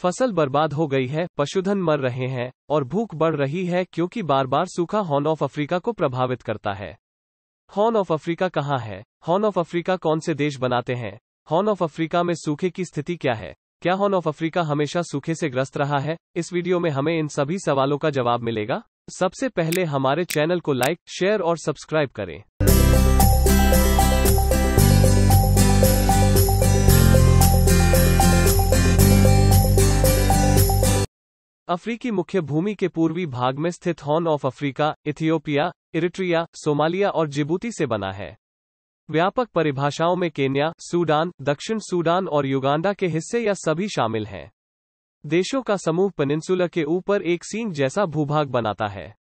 फसल बर्बाद हो गई है पशुधन मर रहे हैं और भूख बढ़ रही है क्योंकि बार बार सूखा हॉर्न ऑफ अफ्रीका को प्रभावित करता है हॉर्न ऑफ अफ्रीका कहाँ है हॉर्न ऑफ अफ्रीका कौन से देश बनाते हैं हॉर्न ऑफ अफ्रीका में सूखे की स्थिति क्या है क्या हॉर्न ऑफ अफ्रीका हमेशा सूखे से ग्रस्त रहा है इस वीडियो में हमें इन सभी सवालों का जवाब मिलेगा सबसे पहले हमारे चैनल को लाइक शेयर और सब्सक्राइब करें अफ्रीकी मुख्य भूमि के पूर्वी भाग में स्थित horn of Africa Ethiopia Eritrea Somalia और जिबूती से बना है व्यापक परिभाषाओं में केन्या सूडान दक्षिण सूडान और युगांडा के हिस्से या सभी शामिल हैं देशों का समूह पेनिनसुला के ऊपर एक सींग जैसा भूभाग बनाता है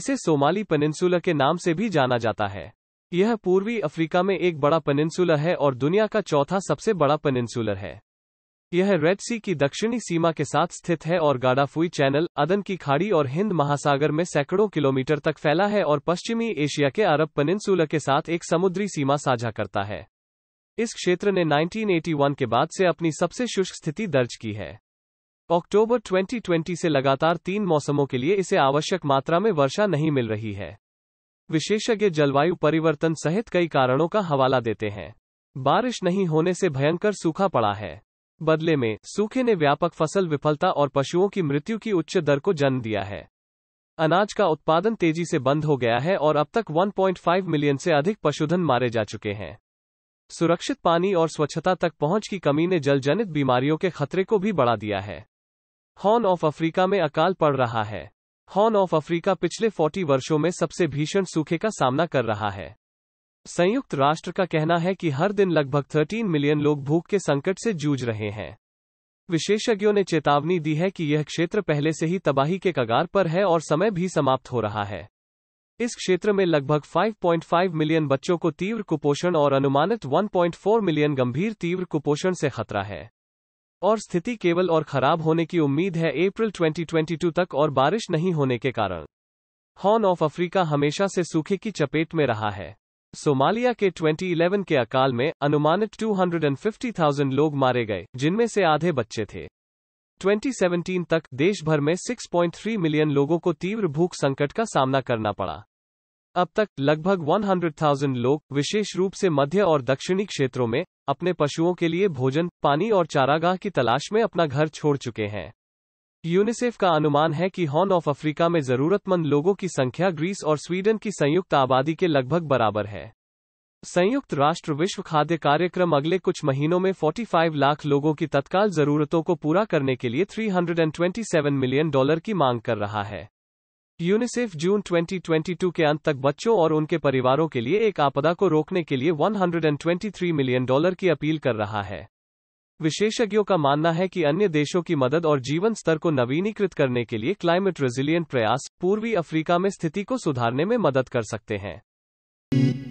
इसे सोमाली पेनिनसुला के नाम से भी जाना जाता है यह पूर्वी अफ्रीका में एक बड़ा पेनिनसुला है और दुनिया का चौथा सबसे बड़ा पेनिनसुलर है यह रेड सी की दक्षिणी सीमा के साथ स्थित है और गाडाफुई चैनल अदन की खाड़ी और हिंद महासागर में सैकड़ों किलोमीटर तक फैला है और पश्चिमी एशिया के अरब पनिनसुला के साथ एक समुद्री सीमा साझा करता है इस क्षेत्र ने 1981 के बाद से अपनी सबसे शुष्क स्थिति दर्ज की है अक्टूबर 2020 से लगातार तीन मौसमों के लिए इसे आवश्यक मात्रा में वर्षा नहीं मिल रही है विशेषज्ञ जलवायु परिवर्तन सहित कई कारणों का हवाला देते हैं बारिश नहीं होने से भयंकर सूखा पड़ा है बदले में सूखे ने व्यापक फसल विफलता और पशुओं की मृत्यु की उच्च दर को जन्म दिया है अनाज का उत्पादन तेजी से बंद हो गया है और अब तक 1.5 मिलियन से अधिक पशुधन मारे जा चुके हैं सुरक्षित पानी और स्वच्छता तक पहुंच की कमी ने जल जनित बीमारियों के खतरे को भी बढ़ा दिया है हॉर्न ऑफ अफ्रीका में अकाल पड़ रहा है हॉर्न ऑफ अफ्रीका पिछले 40 वर्षों में सबसे भीषण सूखे का सामना कर रहा है संयुक्त राष्ट्र का कहना है कि हर दिन लगभग 13 मिलियन लोग भूख के संकट से जूझ रहे हैं विशेषज्ञों ने चेतावनी दी है कि यह क्षेत्र पहले से ही तबाही के कगार पर है और समय भी समाप्त हो रहा है इस क्षेत्र में लगभग 5.5 मिलियन बच्चों को तीव्र कुपोषण और अनुमानित 1.4 मिलियन गंभीर तीव्र कुपोषण से खतरा है और स्थिति केवल और खराब होने की उम्मीद है अप्रैल 2022 तक और बारिश नहीं होने के कारण हॉर्न ऑफ अफ्रीका हमेशा से सूखे की चपेट में रहा है सोमालिया के 2011 के अकाल में अनुमानित 250,000 लोग मारे गए जिनमें से आधे बच्चे थे 2017 तक देश भर में 6.3 मिलियन लोगों को तीव्र भूख संकट का सामना करना पड़ा अब तक लगभग 100,000 लोग विशेष रूप से मध्य और दक्षिणी क्षेत्रों में अपने पशुओं के लिए भोजन पानी और चारागाह की तलाश में अपना घर छोड़ चुके हैं यूनिसेफ का अनुमान है कि हॉर्न ऑफ अफ्रीका में जरूरतमंद लोगों की संख्या ग्रीस और स्वीडन की संयुक्त आबादी के लगभग बराबर है संयुक्त राष्ट्र विश्व खाद्य कार्यक्रम अगले कुछ महीनों में 45 लाख लोगों की तत्काल जरूरतों को पूरा करने के लिए 327 मिलियन डॉलर की मांग कर रहा है यूनिसेफ जून 2022 के अंत तक बच्चों और उनके परिवारों के लिए एक आपदा को रोकने के लिए 123 मिलियन डॉलर की अपील कर रहा है विशेषज्ञों का मानना है कि अन्य देशों की मदद और जीवन स्तर को नवीनीकृत करने के लिए क्लाइमेट रेजिलियंट प्रयास पूर्वी अफ्रीका में स्थिति को सुधारने में मदद कर सकते हैं